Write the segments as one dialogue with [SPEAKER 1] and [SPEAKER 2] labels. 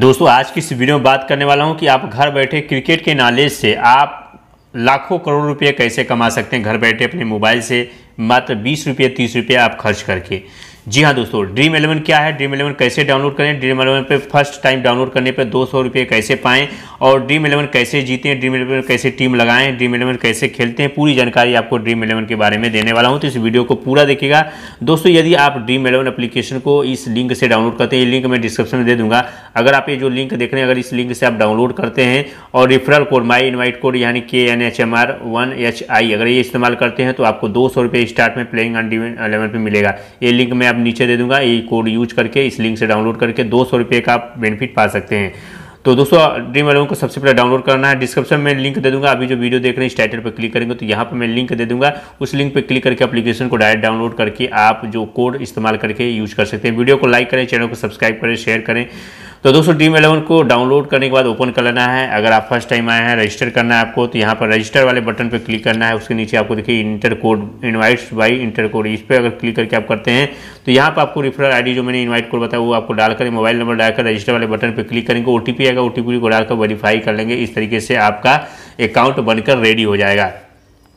[SPEAKER 1] दोस्तों आज की इस वीडियो में बात करने वाला हूं कि आप घर बैठे क्रिकेट के नॉलेज से आप लाखों करोड़ रुपए कैसे कमा सकते हैं घर बैठे अपने मोबाइल से मात्र बीस रुपये तीस रुपये आप खर्च करके जी हाँ दोस्तों ड्रीम एलेवन क्या है ड्रीम एलेवन कैसे डाउनलोड करें ड्रीम एलेवन पे फर्स्ट टाइम डाउनलोड करने पे दो सौ रुपये कैसे पाएँ और ड्रीम इलेवन कैसे जीते हैं ड्रीम इलेवन कैसे टीम लगाएं ड्रीम इलेवन कैसे खेलते हैं पूरी जानकारी आपको ड्रीम इलेवन के बारे में देने वाला हूं तो इस वीडियो को पूरा देखिएगा दोस्तों यदि आप ड्रीम इलेवन एप्लीकेशन को इस लिंक से डाउनलोड करते हैं ये लिंक मैं डिस्क्रिप्शन में दे दूंगा अगर आप ये जो लिंक देख रहे हैं अगर इस लिंक से आप डाउनलोड करते हैं और referral code my invite code यानी K N H M R one H I अगर ये इस्तेमाल करते हैं तो आपको दो सौ रुपये स्टार्ट में प्लेइंग ऑन ड्रीम इलेवन पर मिलेगा ये लिंक मैं आप नीचे दे दूंगा ये कोड यूज करके इस लिंक से डाउनलोड करके दो सौ रुपये का आप बेनिफिट पा सकते हैं तो दोस्तों ड्रीम एलेवन को सबसे पहले डाउनलोड करना है डिस्क्रिप्शन में लिंक दे दूंगा अभी जो वीडियो देख रहे हैं स्टाइटल पर क्लिक करेंगे तो यहाँ पर मैं लिंक दे दूंगा उस लिंक पर क्लिक करके अपलीकेशन को डायरेक्ट डाउनलोड करके आप जो कोड इस्तेमाल करके यूज कर सकते हैं वीडियो को लाइक करें चैनल को सब्सक्राइब करें शेयर करें तो दोस्तों ड्रीम एलेवन को डाउनलोड करने के बाद ओपन कर लेना है अगर आप फर्स्ट टाइम आए हैं रजिस्टर करना है आपको तो यहाँ पर रजिस्टर वाले बटन पर क्लिक करना है उसके नीचे आपको देखिए enter code invites by enter code इस पर अगर क्लिक करके आप करते हैं तो यहाँ पर आपको रिफरल आईडी जो मैंने इन्वाइट कोड बताया वो आपको डालकर मोबाइल नंबर डालकर रजिस्टर वाले बटन पर क्लिक करेंगे ओ आएगा ओ को डालकर वेरीफाई कर लेंगे इस तरीके से आपका अकाउंट बनकर रेडी हो जाएगा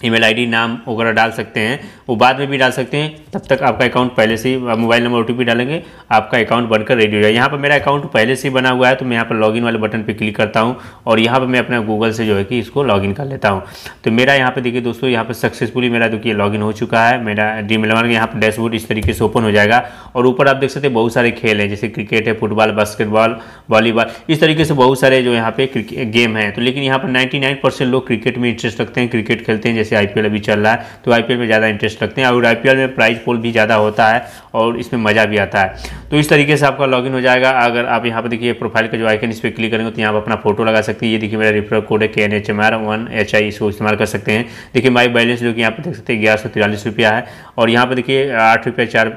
[SPEAKER 1] ईमेल आईडी नाम वगैरह डाल सकते हैं वो बाद में भी डाल सकते हैं तब तक आपका अकाउंट पहले से ही मोबाइल नंबर ओ डालेंगे आपका अकाउंट बनकर रेडी हो जाए यहाँ पर मेरा अकाउंट पहले से ही बना हुआ है तो मैं यहाँ पर लॉगिन वाले बटन पर क्लिक करता हूँ और यहाँ पर मैं अपना गूगल से जो है कि इसको लॉगिन कर लेता हूँ तो मेरा यहाँ पर देखिए दोस्तों यहाँ पर सक्सेसफुली मेरा देखिए लॉगिन हो चुका है मेरा मेल इलेवन यहाँ पर डैशबोर्ड इस तरीके से ओपन हो जाएगा और ऊपर आप देख सकते हैं बहुत सारे खेल हैं जैसे क्रिकेट है फुटबॉल बास्केटबॉल वॉलीबॉल इस तरीके से बहुत सारे जो यहाँ पे गेम हैं तो लेकिन यहाँ पर नाइन्टी लोग क्रिकेट में इंटरेस्ट रखते हैं क्रिकेट खेलते हैं जैसे जैसे आईपीएल अभी चल रहा है तो आईपीएल में ज़्यादा इंटरेस्ट रखते हैं और आईपीएल में प्राइज पोल भी ज़्यादा होता है और इसमें मज़ा भी आता है तो इस तरीके से आपका लॉगिन हो जाएगा अगर आप यहाँ पर देखिए प्रोफाइल का जो आइकन इस पर क्लिक करेंगे तो यहाँ पर अपना फोटो लगा सकते हैं ये देखिए मेरा रिफर कोड है K N H M R one H I इसको इस्तेमाल कर सकते हैं देखिए माई बैलेंस जो कि यहाँ पर देख सकते हैं ग्यारह सौ तिरालीस रुपया है और यहाँ पर देखिए आठ रुपये चार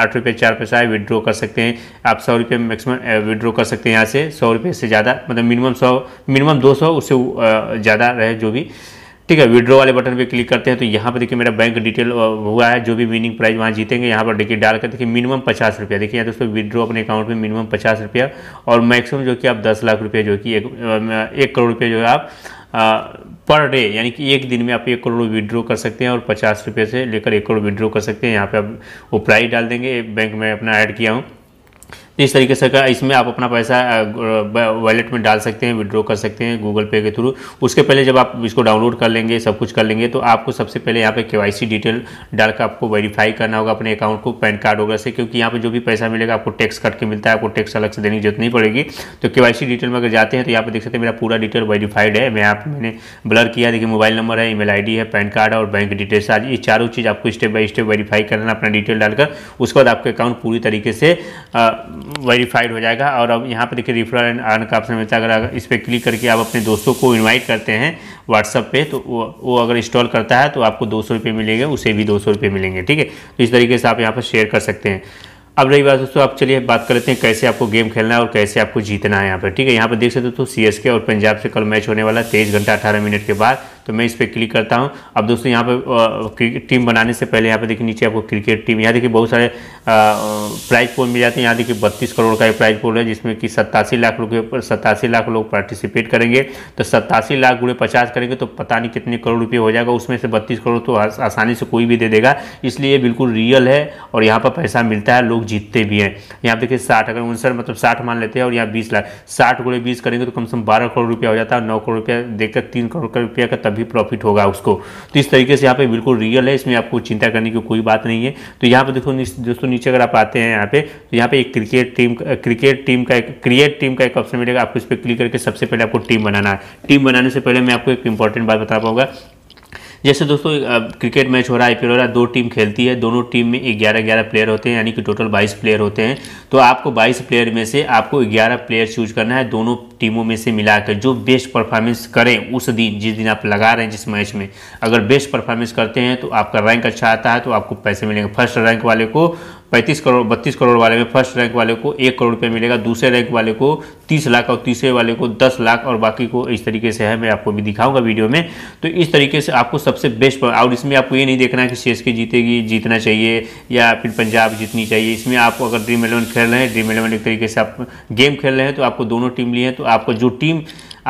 [SPEAKER 1] आठ रुपये चार पैसा है विदड्रॉ कर सकते हैं आप सौ रुपये मैक्सिमम विदड्रॉ कर सकते हैं यहाँ से सौ रुपये से ज़्यादा मतलब मिनिमम सौ मिनिमम दो सौ उससे ज़्यादा रहे जो भी ठीक है विड्रो वाले बटन पे क्लिक करते हैं तो यहाँ पे देखिए मेरा बैंक डिटेल हुआ है जो भी विनिंग प्राइस वहाँ जीतेंगे यहाँ पर देखिए डाल कर देखिए मिनिमम पचास रुपया देखिए यहाँ दोस्तों विड्रो अपने अकाउंट में मिनिमम पचास रुपया और मैक्सिमम जो कि आप दस लाख रुपये जो कि एक, एक करोड़ रुपये जो है आप आ, पर डे यानी कि एक दिन में आप एक करोड़ विड्रो कर सकते हैं और पचास रुपये से लेकर एक करोड़ विड्रो कर सकते हैं यहाँ पर आप वो प्राइस डाल देंगे बैंक में अपना ऐड किया हूँ तो इस तरीके से इसमें आप अपना पैसा वॉलेट में डाल सकते हैं विड्रॉ कर सकते हैं गूगल पे के थ्रू उसके पहले जब आप इसको डाउनलोड कर लेंगे सब कुछ कर लेंगे तो आपको सबसे पहले यहाँ पे के डिटेल डालकर आपको वेरीफाई करना होगा अपने अकाउंट को पैन कार्ड वगैरह से क्योंकि यहाँ पे जो भी पैसा मिलेगा आपको टैक्स कट के मिलता है आपको टैक्स अलग से देने की जरूरत नहीं पड़ेगी तो के डिटेल में अगर जाते हैं तो यहाँ पर देख सकते हैं मेरा पूरा डिटेल वेरीफाइड है मैं यहाँ पे मैंने ब्लर किया देखिए मोबाइल नंबर है ई मेल है पैन कार्ड और बैंक डिटेल्स आज ये चारों चीज़ आपको स्टेप बाई स्टेप वेरीफाई करना अपना डिटेल डालकर उसके बाद आपका अकाउंट पूरी तरीके से वेरीफाइड हो जाएगा और अब यहाँ पर देखिए रिफरल एंड अर्न का ऑप्शन मिलता है अगर इस पर क्लिक करके आप अपने दोस्तों को इन्वाइट करते हैं व्हाट्सअप पे तो वो वो अगर इंस्टॉल करता है तो आपको दो सौ रुपये मिलेंगे उसे भी दो सौ रुपये मिलेंगे ठीक है तो इस तरीके से आप यहाँ पर शेयर कर सकते हैं अब रही बात दोस्तों आप चलिए बात कर लेते हैं कैसे आपको गेम खेलना है और कैसे आपको जीतना है यहाँ पर ठीक है यहाँ पर देख सकते हो तो सी और पंजाब से कल मैच होने वाला तेईस घंटा अठारह मिनट के बाद तो मैं इस पर क्लिक करता हूँ अब दोस्तों यहाँ पर टीम बनाने से पहले यहाँ पर देखिए नीचे आपको क्रिकेट टीम यहाँ देखिए बहुत सारे प्राइज पोल मिल जाते हैं यहाँ देखिए बत्तीस करोड़ का एक प्राइज पोल है जिसमें कि सत्तासी लाख रुपये सत्तासी लाख लोग पार्टिसिपेट करेंगे तो सत्तासी लाख गुड़े पचास करेंगे तो पता नहीं कितने करोड़ रुपये हो जाएगा उसमें से बत्तीस करोड़ तो आसानी से कोई भी दे देगा इसलिए ये बिल्कुल रियल है और यहाँ पर पैसा मिलता है लोग जीतते भी हैं यहाँ देखिए साठ अगर उनसठ मतलब साठ मान लेते हैं और यहाँ बीस लाख साठ गुड़े बीस करेंगे तो कम से कम बारह करोड़ रुपया हो जाता है नौ करोड़ रुपया देखकर तीन करोड़ का रुपया का तब भी प्रॉफिट होगा उसको तो इस तरीके से यहाँ पे बिल्कुल रियल है इसमें आपको चिंता करने की कोई बात नहीं है तो यहाँ पे देखो दोस्तों नीचे अगर आप आते हैं यहाँ पे तो यहाँ पे एक क्रिकेट टीम क्रिकेट टीम का एक क्रिएट टीम का एक ऑप्शन मिलेगा आपको इस पर क्लिक करके सबसे पहले आपको टीम बनाना है टीम बनाने से पहले मैं आपको एक इंपॉर्टेंट बात बता पाऊंगा जैसे दोस्तों क्रिकेट मैच हो रहा है आईपीएल हो रहा है दो टीम खेलती है दोनों टीम में ग्यारह ग्यारह प्लेयर होते हैं यानी कि टोटल बाईस प्लेयर होते हैं तो आपको बाईस प्लेयर में से आपको ग्यारह प्लेयर चूज करना है दोनों टीमों में से मिलाकर जो बेस्ट परफॉर्मेंस करें उस दिन जिस दिन आप लगा रहे हैं जिस मैच में अगर बेस्ट परफॉर्मेंस करते हैं तो आपका रैंक अच्छा आता है तो आपको पैसे मिलेंगे फर्स्ट रैंक वाले को पैंतीस करोड़ बत्तीस करोड़ वाले में फर्स्ट रैंक वाले को एक करोड़ रुपये मिलेगा दूसरे रैंक वाले को तीस लाख और तीसरे वाले को दस लाख और बाकी को इस तरीके से है मैं आपको भी दिखाऊंगा वीडियो में तो इस तरीके से आपको सबसे बेस्ट और इसमें आपको ये नहीं देखना है कि सी जीतेगी जीतना चाहिए या फिर पंजाब जीतनी चाहिए इसमें आप अगर ड्रीम इलेवन खेल रहे हैं ड्रीम इलेवन एक तरीके से आप गेम खेल रहे हैं तो आपको दोनों टीम ली है तो आपको जो टीम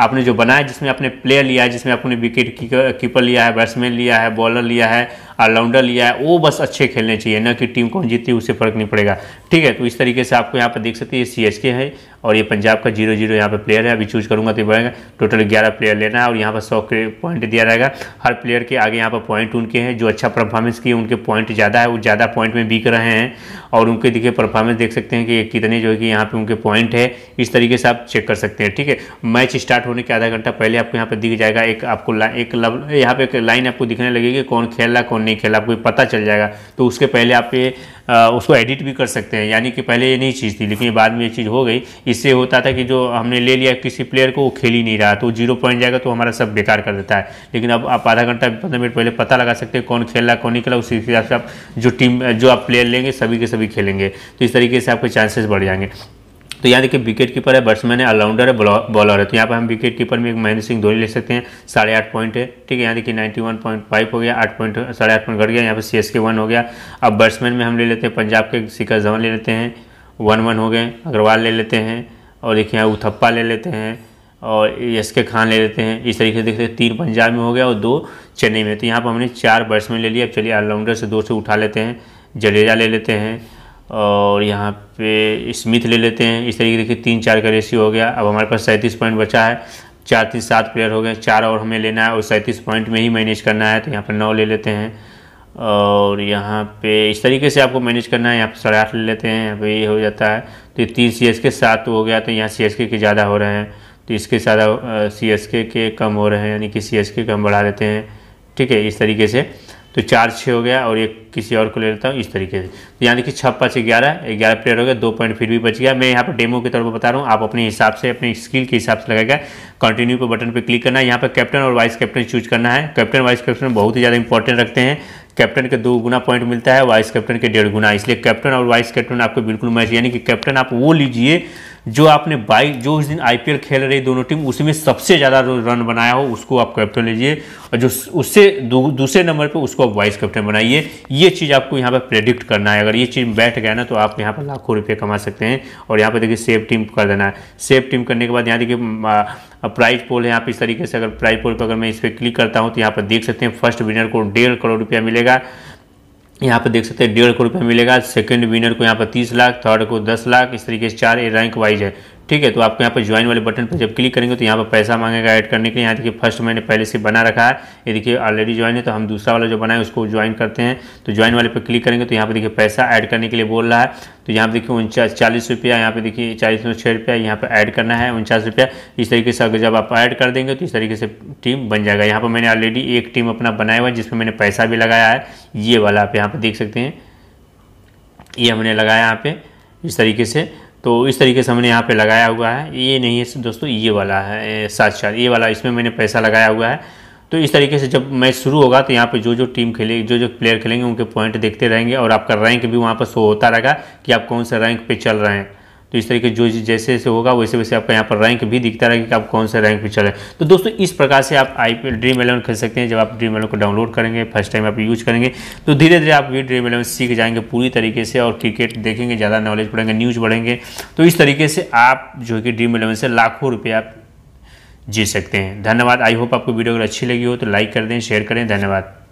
[SPEAKER 1] आपने जो बनाया जिसमें आपने प्लेयर लिया है जिसमें आपने विकेट कीपर लिया है बैट्समैन लिया है बॉलर लिया है ऑलराउंडर लिया है वो बस अच्छे खेलने चाहिए ना कि टीम कौन जीतती है उससे फर्क नहीं पड़ेगा ठीक है तो इस तरीके से आपको यहाँ पर देख सकते हैं सी एच के है और ये पंजाब का जीरो जीरो यहाँ पर प्लेयर है अभी चूज करूँगा तो बढ़ेगा टोटल ग्यारह प्लेयर लेना है और यहाँ पर सौ के पॉइंट दिया जाएगा हर प्लेयर के आगे यहाँ पर पॉइंट उनके हैं जो अच्छा परफॉर्मेंस किए उनके पॉइंट ज़्यादा है वो ज़्यादा पॉइंट में बिक रहे हैं और उनके देखिए परफॉर्मेंस देख सकते हैं कि कितने जो है कि यहाँ पर उनके पॉइंट है इस तरीके से आप चेक कर सकते हैं ठीक है मैच स्टार्ट होने के आधा घंटा पहले आपको यहाँ पर दिख जाएगा एक आपको एक लव यहाँ पर एक लाइन आपको दिखने लगेगी कौन खेल रहा कौन नहीं खेला आपको पता चल जाएगा तो उसके पहले आप ये उसको एडिट भी कर सकते हैं यानी कि पहले ये नहीं चीज़ थी लेकिन बाद में ये चीज़ हो गई इससे होता था कि जो हमने ले लिया किसी प्लेयर को वो खेल ही नहीं रहा तो जीरो पॉइंट जाएगा तो हमारा सब बेकार कर देता है लेकिन अब आप आधा घंटा पंद्रह मिनट पहले पता लगा सकते हैं कौन खेल रहा कौन नहीं खेला उसी हिसाब से आप जो टीम जो आप प्लेयर लेंगे सभी के सभी खेलेंगे तो इस तरीके से आपके चांसेस बढ़ जाएंगे तो यहाँ देखिए विकेट कीपर है बैट्समैन है ऑलराउंडर है बॉलर है तो यहाँ पर हम विकेट कीपर में एक महेंद्र सिंह धोनी ले सकते हैं साढ़े आठ पॉइंट है ठीक है यहाँ देखिए नाइन्टी वन पॉइंट फाइव हो गया आठ पॉइंट साढ़े आठ पॉइंट घट गया यहाँ पर सी एस के वन हो गया अब बैट्समैन में हम ले लेते हैं पंजाब के शिखर धवन ले लेते हैं वन वन हो गए अग्रवाल ले लेते हैं और देखिए यहाँ उथप्पा ले लेते हैं और एस के खान ले लेते हैं इस तरीके से देखते हैं तीन पंजाब में हो गया और दो चेन्नई में तो यहाँ पर हमने चार बैट्समैन ले लिया अब चलिए ऑलराउंडर से दो से उठा लेते हैं जडेजा ले लेते हैं और यहाँ पे स्मिथ ले लेते हैं इस तरीके देखिए तीन चार का रेशियो हो गया अब हमारे पास सैंतीस पॉइंट बचा है चार तीन सात प्लेयर हो गए चार और हमें लेना है और सैंतीस पॉइंट में ही मैनेज करना है तो यहाँ पर नौ ले लेते हैं और यहाँ पे इस तरीके से आपको मैनेज करना है यहाँ पर साढ़े आठ ले लेते हैं यहाँ पर ये हो जाता है तो ये तीन सी एस के सात हो गया तो यहाँ सी एस के के ज़्यादा हो रहे हैं तो इसके ज़्यादा सी एस के के कम हो रहे हैं यानी कि सी एस के कम बढ़ा देते हैं ठीक है इस तरीके से तो चार छः हो गया और एक किसी और को ले लेता हूँ इस तरीके से तो यहाँ देखिए छः पाँच ग्यारह ग्यारह प्लेयर हो गया दो पॉइंट फिर भी बच गया मैं यहाँ पर डेमो के तौर पर बता रहा हूँ आप अपने हिसाब से अपने स्किल के हिसाब से लगाएगा कंटिन्यू पर बटन पर क्लिक करना है यहाँ पर कैप्टन और वाइस कैप्टन चूज करना है कैप्टन वाइस कैप्टन बहुत ही ज़्यादा इंपॉर्टेंट रखते हैं कैप्टन के दो गुना पॉइंट मिलता है वाइस कैप्टन के डेढ़ गुना इसलिए कैप्टन और वाइस कैप्टन आपको बिल्कुल मैच यानी कि कैप्टन आप वो लीजिए जो आपने बाई जो उस दिन आई खेल रही दोनों टीम उसमें सबसे ज़्यादा रन बनाया हो उसको आप कैप्टन लीजिए और जो उससे दूसरे नंबर पे उसको आप वाइस कैप्टन बनाइए ये चीज़ आपको यहाँ पर प्रेडिक्ट करना है अगर ये चीज़ बैठ गया ना तो आप यहाँ पर लाखों रुपये कमा सकते हैं और यहाँ पर देखिए सेव टीम कर देना है सेव टीम करने के बाद यहाँ देखिए अब प्राइज पोल है यहाँ पे इस तरीके से अगर प्राइज पोल पर अगर मैं इस पर क्लिक करता हूँ तो यहाँ पर देख सकते हैं फर्स्ट विनर को डेढ़ करोड़ रुपया मिलेगा यहाँ पर देख सकते हैं डेढ़ करोड़ रुपया मिलेगा सेकंड विनर को यहाँ पर तीस लाख थर्ड को दस लाख इस तरीके से चार रैंक वाइज है ठीक है तो आपको यहाँ पर ज्वाइन वाले बटन पर जब क्लिक करेंगे तो यहाँ पर पैसा मांगेगा ऐड करने के लिए यहाँ देखिए फर्स्ट मैंने पहले से बना रखा है ये देखिए ऑलरेडी ज्वाइन है तो हम दूसरा वाला जो बनाए उसको ज्वाइन करते हैं तो ज्वाइन वाले पर क्लिक करेंगे तो यहाँ पर देखिए पैसा ऐड करने के लिए बोल रहा है तो यहाँ पर देखिए उनचास चालीस रुपया यहाँ पर देखिए चालीस में छः रुपया यहाँ पर ऐड करना है उनचास रुपया इस तरीके से अगर जब आप ऐड कर देंगे तो इस तरीके से टीम बन जाएगा यहाँ पर मैंने ऑलरेडी एक टीम अपना बनाया हुआ है जिसमें मैंने पैसा भी लगाया है ये वाला आप यहाँ पर देख सकते हैं ये हमने लगाया यहाँ पर इस तरीके से तो इस तरीके से हमने यहाँ पे लगाया हुआ है ये नहीं है दोस्तों ये वाला है सात चार ये वाला इसमें मैंने पैसा लगाया हुआ है तो इस तरीके से जब मैच शुरू होगा तो यहाँ पे जो जो टीम खेले जो जो प्लेयर खेलेंगे उनके पॉइंट देखते रहेंगे और आपका रैंक भी वहाँ पर शो होता रहेगा कि आप कौन से रैंक पर चल रहे हैं तो इस तरीके जो जैसे जैसे होगा वैसे वैसे आपका यहाँ पर रैंक भी दिखता रहेगा कि आप कौन सा रैंक पर चल रहे हैं तो दोस्तों इस प्रकार से आप आई ड्रीम एलेवन खरीद सकते हैं जब आप ड्रीम एलेवन को डाउनलोड करेंगे फर्स्ट टाइम आप यूज करेंगे तो धीरे धीरे आप भी ड्रीम एलेवन सीख जाएंगे पूरी तरीके से और क्रिकेट देखेंगे ज़्यादा नॉलेज पढ़ेंगे न्यूज़ बढ़ेंगे तो इस तरीके से आप जो है कि ड्रीम एलेवन से लाखों रुपये आप जीत सकते हैं धन्यवाद आई होप आपको वीडियो अगर अच्छी लगी हो तो लाइक कर दें शेयर करें धन्यवाद